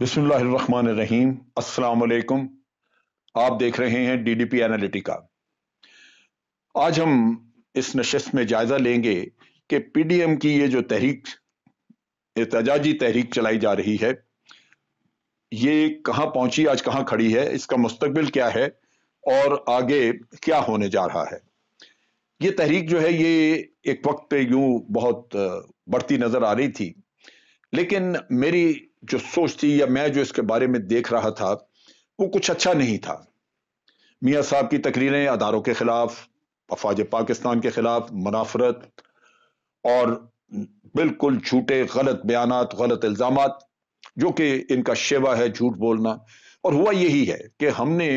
बिस्मिल्लाहिर्रहमानिर्रहीम अस्सलाम वालेकुम आप देख रहे हैं डी डी पी एनालिटिका आज हम इस नशस्त में जायजा लेंगे कि एम की ये जो तहरीक एहतजाजी तहरीक चलाई जा रही है ये कहाँ पहुंची आज कहाँ खड़ी है इसका मुस्तबिल क्या है और आगे क्या होने जा रहा है ये तहरीक जो है ये एक वक्त पे यूं बहुत बढ़ती नजर आ रही थी लेकिन मेरी जो सोच थी या मैं जो इसके बारे में देख रहा था वो कुछ अच्छा नहीं था मियाँ साहब की तकरीरें अदारों के खिलाफ अफवाज पाकिस्तान के खिलाफ मुनाफरत और बिल्कुल झूठे गलत बयान गलत इल्ज़ाम जो कि इनका शेवा है झूठ बोलना और हुआ यही है कि हमने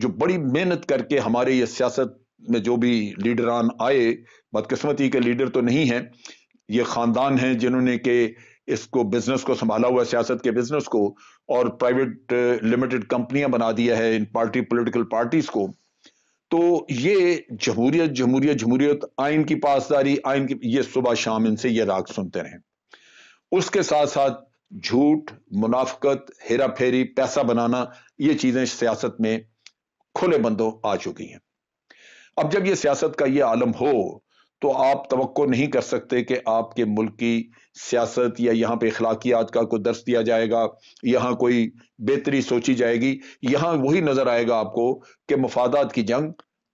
जो बड़ी मेहनत करके हमारे ये सियासत में जो भी लीडरान आए बदकस्मती के लीडर तो नहीं है ये ख़ानदान हैं जिन्होंने के इसको बिजनेस को संभाला हुआ सियासत के बिजनेस को और प्राइवेट लिमिटेड कंपनियां बना दिया है इन पार्टी पॉलिटिकल पार्टीज को तो ये जमहूरियत जमहूरियत जमहूरियत आइन की पासदारी आइन की ये सुबह शाम इनसे ये राग सुनते रहे उसके साथ साथ झूठ मुनाफकत हेरा फेरी पैसा बनाना ये चीजें सियासत में खुले बंदों आ चुकी हैं अब जब ये सियासत का ये आलम हो तो आप तो नहीं कर सकते कि आपके मुल्क की सियासत या यहाँ पे अखलाकियात का कोई दर्श दिया जाएगा यहाँ कोई बेहतरी सोची जाएगी यहाँ वही नज़र आएगा आपको कि मफादात की जंग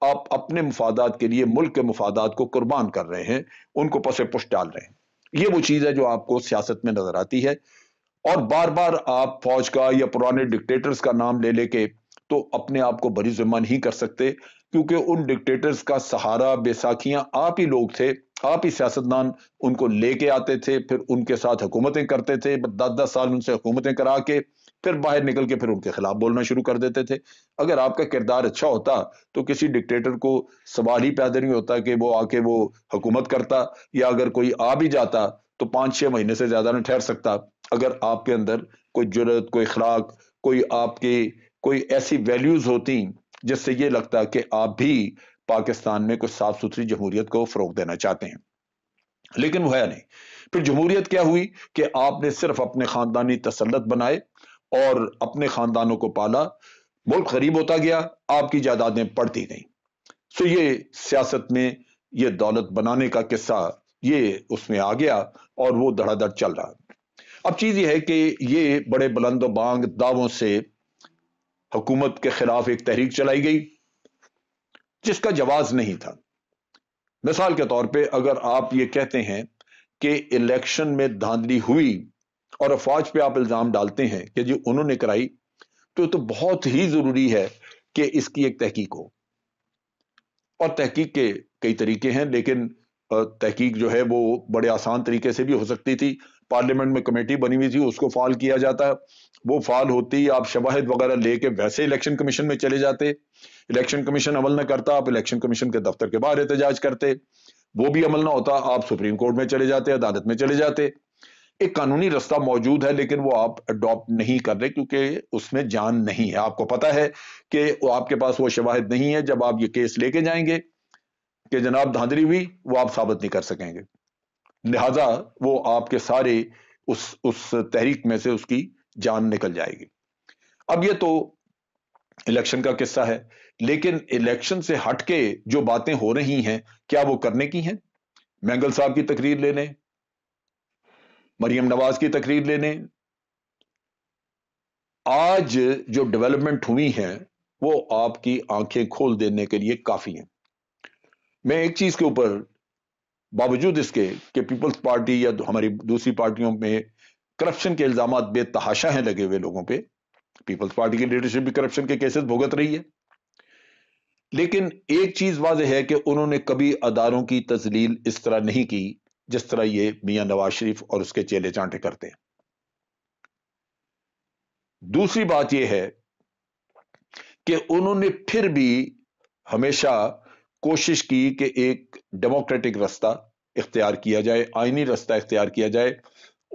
आप अपने मफादात के लिए मुल्क के मफादात को कुर्बान कर रहे हैं उनको पसे पुष्ट डाल रहे हैं ये वो चीज़ है जो आपको सियासत में नज़र आती है और बार बार आप फौज का या पुराने डिक्टेटर्स का नाम ले लेके तो अपने आप को बड़ी जुम्मा नहीं कर सकते क्योंकि उन डिक्टेटर्स का सहारा बेसाखियां आप ही लोग थे आप ही सियासतदान उनको लेके आते थे फिर उनके साथ हुकूमतें करते थे दस दस साल उनसे हुकूमतें करा के फिर बाहर निकल के फिर उनके खिलाफ बोलना शुरू कर देते थे अगर आपका किरदार अच्छा होता तो किसी डिक्टेटर को सवाल ही पैदा नहीं होता कि वो आके वो हुकूमत करता या अगर कोई आ भी जाता तो पाँच छह महीने से ज़्यादा नहीं ठहर सकता अगर आपके अंदर कोई जरूरत कोई खराक कोई आपके कोई ऐसी वैल्यूज होती जिससे ये लगता कि आप भी पाकिस्तान में कुछ साफ सुथरी जमहूरियत को फरोग देना चाहते हैं लेकिन वह नहीं फिर जमहूरियत क्या हुई कि आपने सिर्फ अपने खानदानी तसलत बनाए और अपने खानदानों को पाला मुल्क गरीब होता गया आपकी जायदादें पड़ती गई सो तो ये सियासत में ये दौलत बनाने का किस्सा ये उसमें आ गया और वो धड़ाधड़ चल रहा अब चीज़ यह है कि ये बड़े बुलंदोबांग दावों से हुकूमत के खिलाफ एक तहरीक चलाई गई जिसका जवाब नहीं था मिसाल के तौर पर अगर आप ये कहते हैं कि इलेक्शन में धांधली हुई और अफवाज पे आप इल्ज़ाम डालते हैं कि जी उन्होंने कराई तो तो बहुत ही ज़रूरी है कि इसकी एक तहकीक हो और तहकीक के कई तरीके हैं लेकिन तहकीक जो है वो बड़े आसान तरीके से भी हो सकती थी पार्लियामेंट में कमेटी बनी हुई थी उसको फॉल किया जाता है वो फॉल होती आप शवाहद वगैरह लेके वैसे इलेक्शन कमीशन में चले जाते इलेक्शन कमीशन अमल ना करता आप इलेक्शन कमीशन के दफ्तर के बाहर एहतजाज करते वो भी अमल ना होता आप सुप्रीम कोर्ट में चले जाते अदालत में चले जाते एक कानूनी रास्ता मौजूद है लेकिन वो आप अडॉप्ट नहीं कर रहे क्योंकि उसमें जान नहीं है आपको पता है कि आपके पास वो शवाहद नहीं है जब आप ये केस लेके जाएंगे कि जनाब धांधली हुई वो आप साबित नहीं कर सकेंगे लिहाजा वो आपके सारे उस उस तहरीक में से उसकी जान निकल जाएगी अब ये तो इलेक्शन का किस्सा है लेकिन इलेक्शन से हटके जो बातें हो रही हैं क्या वो करने की हैं मैंगल साहब की तकरीर लेने मरियम नवाज की तकरीर लेने आज जो डेवलपमेंट हुई है वो आपकी आंखें खोल देने के लिए काफी है मैं एक चीज के ऊपर बावजूद इसके कि पीपल्स पार्टी या हमारी दूसरी पार्टियों में करप्शन के इल्जाम बेतहाशा हैं लगे हुए लोगों पे पीपल्स पार्टी की लीडरशिप भी करप्शन के केसेस भुगत रही है लेकिन एक चीज वाज है कि उन्होंने कभी अदारों की तजलील इस तरह नहीं की जिस तरह ये मियां नवाज शरीफ और उसके चेले चांटे करते हैं दूसरी बात यह है कि उन्होंने फिर भी हमेशा कोशिश की कि एक डेमोक्रेटिक रास्ता इख्तियार किया जाए आइनी रास्ता इख्तियार किया जाए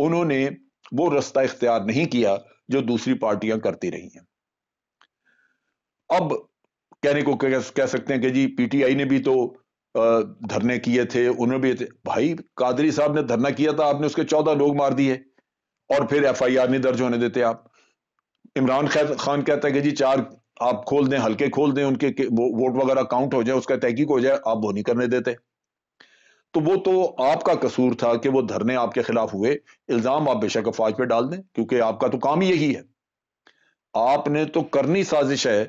उन्होंने वो रास्ता इख्तियार नहीं किया जो दूसरी पार्टियां करती रही हैं अब कहने को कह सकते हैं कि जी पीटीआई ने भी तो धरने किए थे उन्होंने भी थे। भाई कादरी साहब ने धरना किया था आपने उसके चौदह लोग मार दिए और फिर एफ आई आर नहीं दर्ज होने देते आप इमरान खान कहता है कि जी चार आप खोल दें हल्के खोल दें उनके वो, वोट वगैरह काउंट हो जाए उसका तहकीक हो जाए आप वो नहीं करने देते तो वो तो आपका कसूर था कि वो धरने आपके खिलाफ हुए इल्जाम आप बेशक अफवाज पे डाल दें क्योंकि आपका तो काम ही यही है आपने तो करनी साजिश है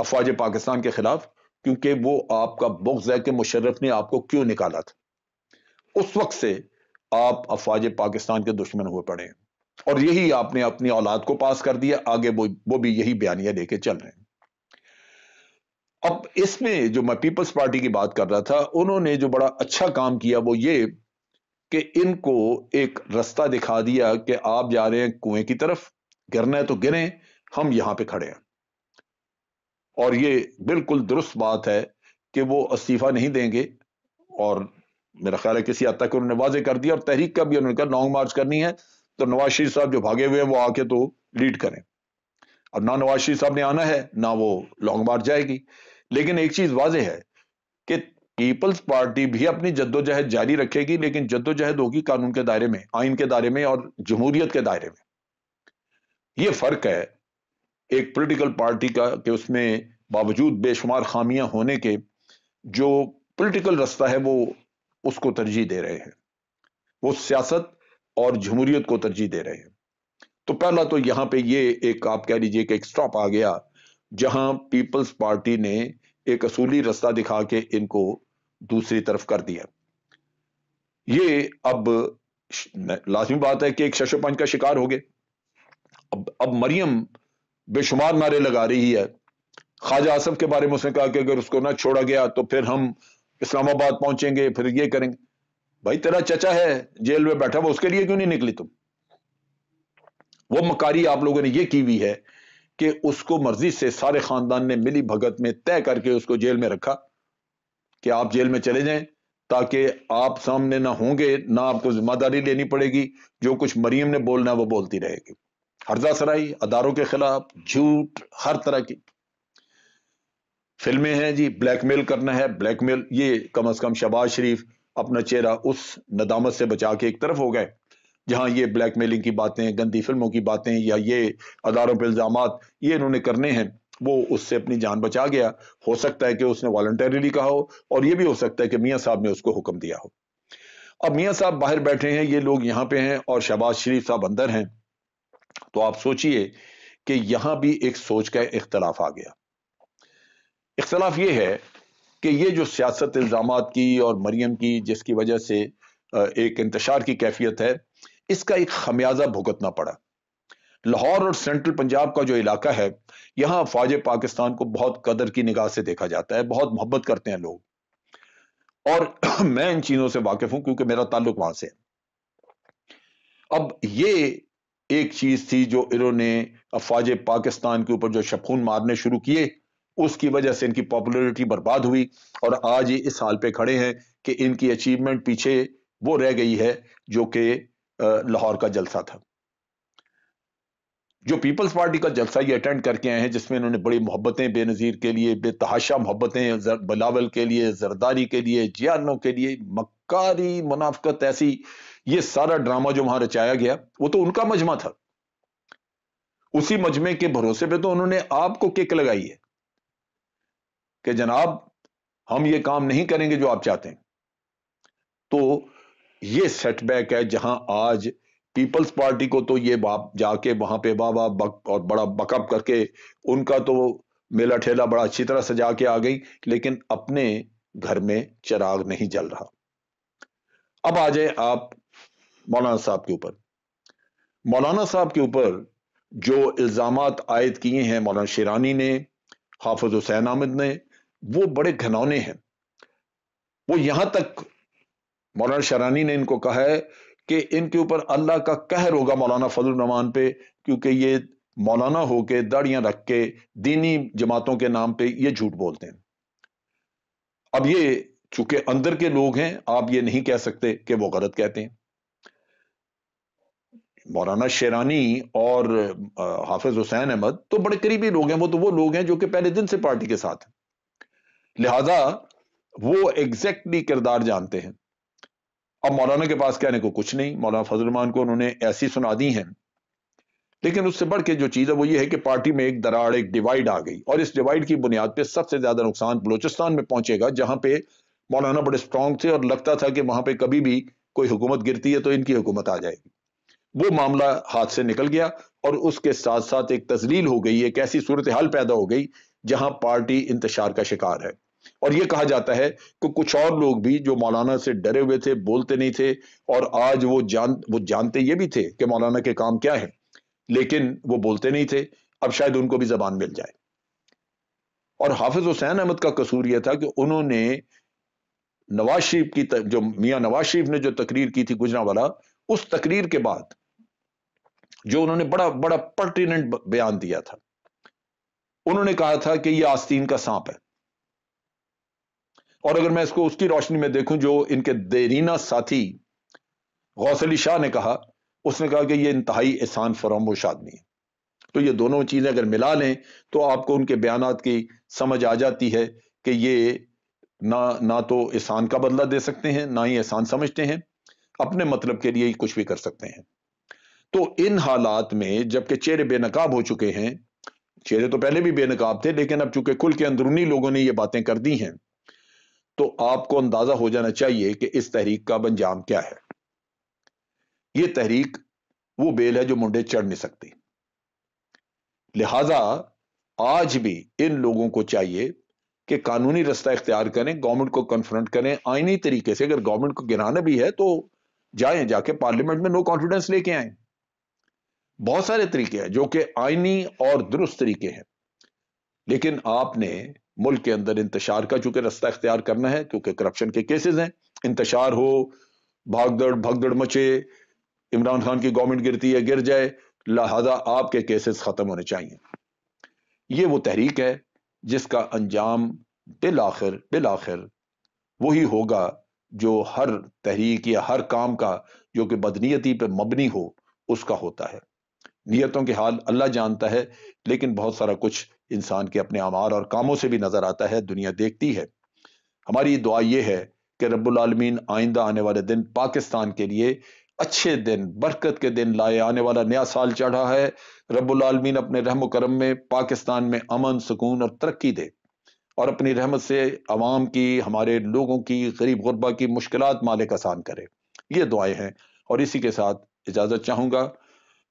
अफवाज पाकिस्तान के खिलाफ क्योंकि वो आपका बुग्ज है कि मुशर्रफ ने आपको क्यों निकाला था उस वक्त से आप अफवाज पाकिस्तान के दुश्मन हुए पड़े और यही आपने अपनी औलाद को पास कर दिया आगे वो वो भी यही बयानिया लेके चल रहे हैं अब इसमें जो मैं पीपल्स पार्टी की बात कर रहा था उन्होंने जो बड़ा अच्छा काम किया वो ये कि इनको एक रास्ता दिखा दिया कि आप जा रहे हैं कुएं की तरफ गिरना है तो गिरे हम यहां पे खड़े हैं और ये बिल्कुल दुरुस्त बात है कि वो इस्तीफा नहीं देंगे और मेरा ख्याल है किसी हद तक उन्होंने वाजे कर दिया और तहरीक का भी उन्होंने कहा लॉन्ग मार्च करनी है तो नवाज शरीफ साहब जो भागे हुए हैं वो आके तो लीड करें अब ना नवाज शरीफ साहब ने आना है ना वो लॉन्ग मार्च जाएगी लेकिन एक चीज वाजे है कि पीपल्स पार्टी भी अपनी जद्दोजहद जारी रखेगी लेकिन जद्दोजहद होगी कानून के दायरे में आइन के दायरे में और जमहूरियत के दायरे में यह फर्क है एक पॉलिटिकल पार्टी का कि उसमें बावजूद बेशुमार खामियां होने के जो पॉलिटिकल रास्ता है वो उसको तरजीह दे रहे हैं वो सियासत और जमहूरियत को तरजीह दे रहे हैं तो पहला तो यहां पे ये एक आप कह लीजिए कि एक स्टॉप आ गया जहां पीपल्स पार्टी ने एक असूली रास्ता दिखा के इनको दूसरी तरफ कर दिया ये अब लाजमी बात है कि एक शशो पंच का शिकार हो गए अब अब मरियम बेशुमार नारे लगा रही है ख्वाजा आसफ के बारे में उसने कहा कि अगर उसको ना छोड़ा गया तो फिर हम इस्लामाबाद पहुंचेंगे फिर ये करेंगे भाई तेरा चचा है जेल में बैठा हुआ उसके लिए क्यों नहीं निकली तुम वो मकारी आप लोगों ने ये की हुई है कि उसको मर्जी से सारे खानदान ने मिली भगत में तय करके उसको जेल में रखा कि आप जेल में चले जाएं ताकि आप सामने ना होंगे ना आपको जिम्मेदारी लेनी पड़ेगी जो कुछ मरियम ने बोलना है वो बोलती रहेगी हरजा सराई अदारों के खिलाफ झूठ हर तरह की फिल्में हैं जी ब्लैकमेल करना है ब्लैकमेल ये कम अज कम शबाज शरीफ अपना चेहरा उस नदामत से बचा के एक तरफ हो गए जहां ये ब्लैक मेलिंग की बातें गंदी फिल्मों की बातें या ये अदारों पर इल्ज़ाम ये इन्होंने करने हैं वो उससे अपनी जान बचा गया हो सकता है कि उसने वॉल्टरली कहा हो और ये भी हो सकता है कि मियाँ साहब ने उसको हुक्म दिया हो अब मियाँ साहब बाहर बैठे हैं ये लोग यहाँ पे हैं और शहबाज शरीफ साहब अंदर हैं तो आप सोचिए कि यहाँ भी एक सोच का इख्तलाफ आ गया इख्तलाफ ये है कि ये जो सियासत इल्ज़ाम की और मरियम की जिसकी वजह से एक इंतशार की कैफियत है इसका एक खमियाजा भुगतना पड़ा लाहौर और सेंट्रल पंजाब का जो इलाका है यहां फौज पाकिस्तान को बहुत कदर की निगाह से देखा जाता है बहुत मोहब्बत करते हैं लोग और मैं इन चीजों से वाकिफ हूं क्योंकि मेरा ताल्लुक वहां से है अब ये एक चीज थी जो इन्होंने अफवाज पाकिस्तान के ऊपर जो शखून मारने शुरू किए उसकी वजह से इनकी पॉपुलैरिटी बर्बाद हुई और आज ये इस हाल पे खड़े हैं कि इनकी अचीवमेंट पीछे वो रह गई है जो कि लाहौर का जलसा था जो पीपल्स पार्टी का जलसा ये अटेंड करके आए हैं जिसमें इन्होंने बड़ी मोहब्बतें बेनज़ीर के लिए बेतहाशा मोहब्बतें बलावल के लिए जरदारी के लिए जियानों के लिए मक्कारी मुनाफ्त ऐसी ये सारा ड्रामा जो वहां रचाया गया वो तो उनका मजमा था उसी मजमे के भरोसे पे तो उन्होंने आपको किक लगाई है कि जनाब हम ये काम नहीं करेंगे जो आप चाहते हैं तो ये सेटबैक है जहां आज पीपल्स पार्टी को तो ये बाप जाके वहां पे बाबा बक और बड़ा बकअप करके उनका तो मेला ठेला बड़ा अच्छी तरह सजा के आ गई लेकिन अपने घर में चिराग नहीं जल रहा अब आ जाए आप मौलाना साहब के ऊपर मौलाना साहब के ऊपर जो इल्जाम आयद किए हैं मौलाना शेरानी ने हाफिज हुसैन आमिद ने वो बड़े घनौने हैं वो यहां तक मौलाना शरानी ने इनको कहा है कि इनके ऊपर अल्लाह का कहर होगा मौलाना फजल रहमान पे क्योंकि ये मौलाना होके दाड़ियां रख के दीनी जमातों के नाम पे ये झूठ बोलते हैं अब ये चूंकि अंदर के लोग हैं आप ये नहीं कह सकते कि वो गलत कहते हैं मौलाना शेरानी और हाफिज हुसैन अहमद तो बड़े करीबी लोग हैं वो तो वो लोग हैं जो कि पहले दिन से पार्टी के साथ हैं लिहाजा वो एग्जैक्टली किरदार जानते हैं अब मौलाना के पास कहने को कुछ नहीं मौलाना फजलमान को उन्होंने ऐसी सुना दी हैं लेकिन उससे बढ़ के जो चीज़ है वो ये है कि पार्टी में एक दरार एक डिवाइड आ गई और इस डिवाइड की बुनियाद पर सबसे ज़्यादा नुकसान बलोचिस्तान में पहुंचेगा जहां पे मौलाना बड़े स्ट्रांग थे और लगता था कि वहां पर कभी भी कोई हुकूमत गिरती है तो इनकी हुकूमत आ जाएगी वो मामला हाथ से निकल गया और उसके साथ साथ एक तजलील हो गई एक ऐसी सूरत हाल पैदा हो गई जहां पार्टी इंतशार का शिकार है और ये कहा जाता है कि कुछ और लोग भी जो मौलाना से डरे हुए थे बोलते नहीं थे और आज वो जान वो जानते ये भी थे कि मौलाना के काम क्या है लेकिन वो बोलते नहीं थे अब शायद उनको भी जबान मिल जाए और हाफिज हुसैन अहमद का कसूर यह था कि उन्होंने नवाज शरीफ की त, जो मियाँ नवाज शरीफ ने जो तकरीर की थी गुजरा वाला उस तकरीर के बाद जो उन्होंने बड़ा बड़ा पर्टिनेंट बयान दिया था उन्होंने कहा था कि यह आस्तीन का सांप है और अगर मैं इसको उसकी रोशनी में देखूं जो इनके देरीना साथी गौसली शाह ने कहा उसने कहा कि ये इंतहाई एहसान फरामोश आदमी है तो ये दोनों चीज़ें अगर मिला लें तो आपको उनके बयान की समझ आ जाती है कि ये ना ना तो एहसान का बदला दे सकते हैं ना ही एहसान समझते हैं अपने मतलब के लिए ही कुछ भी कर सकते हैं तो इन हालात में जबकि चेहरे बेनकाब हो चुके हैं चेहरे तो पहले भी बेनकाब थे लेकिन अब चूंकि कुल के अंदरूनी लोगों ने ये बातें कर दी हैं तो आपको अंदाजा हो जाना चाहिए कि इस तहरीक का अंजाम क्या है यह तहरीक वो बेल है जो मुंडे चढ़ नहीं सकती लिहाजा आज भी इन लोगों को चाहिए कि कानूनी रास्ता इख्तियार करें गवर्नमेंट को कन्फ्रंट करें आईनी तरीके से अगर गवर्नमेंट को गिराना भी है तो जाए जाके पार्लियामेंट में नो कॉन्फिडेंस लेके आए बहुत सारे तरीके हैं जो कि आईनी और दुरुस्त तरीके हैं लेकिन आपने मुल्क के अंदर इंतशार का चूंकि रास्ता इख्तियार करना है क्योंकि करप्शन के केसेस हैं इंतशार हो भागदड़ भगदड़ मचे इमरान खान की गवर्नमेंट गिरती है गिर जाए लिहाजा आपके केसेस खत्म होने चाहिए ये वो तहरीक है जिसका अंजाम बिल आखिर बिल आखिर वही होगा जो हर तहरीक या हर काम का जो कि बदनीयती पर मबनी हो उसका होता है नीयतों के हाल अल्लाह जानता है लेकिन बहुत सारा कुछ इंसान के अपने आमार और कामों से भी नज़र आता है दुनिया देखती है हमारी दुआ यह है कि रब्लमीन आइंदा आने वाले दिन पाकिस्तान के लिए अच्छे दिन बरकत के दिन लाए आने वाला नया साल चढ़ा है आलमीन अपने रहम करम में पाकिस्तान में अमन सुकून और तरक्की दे और अपनी रहमत से आवाम की हमारे लोगों की गरीब गुरबा की मुश्किल मालिक आसान करे ये दुआएं हैं और इसी के साथ इजाज़त चाहूँगा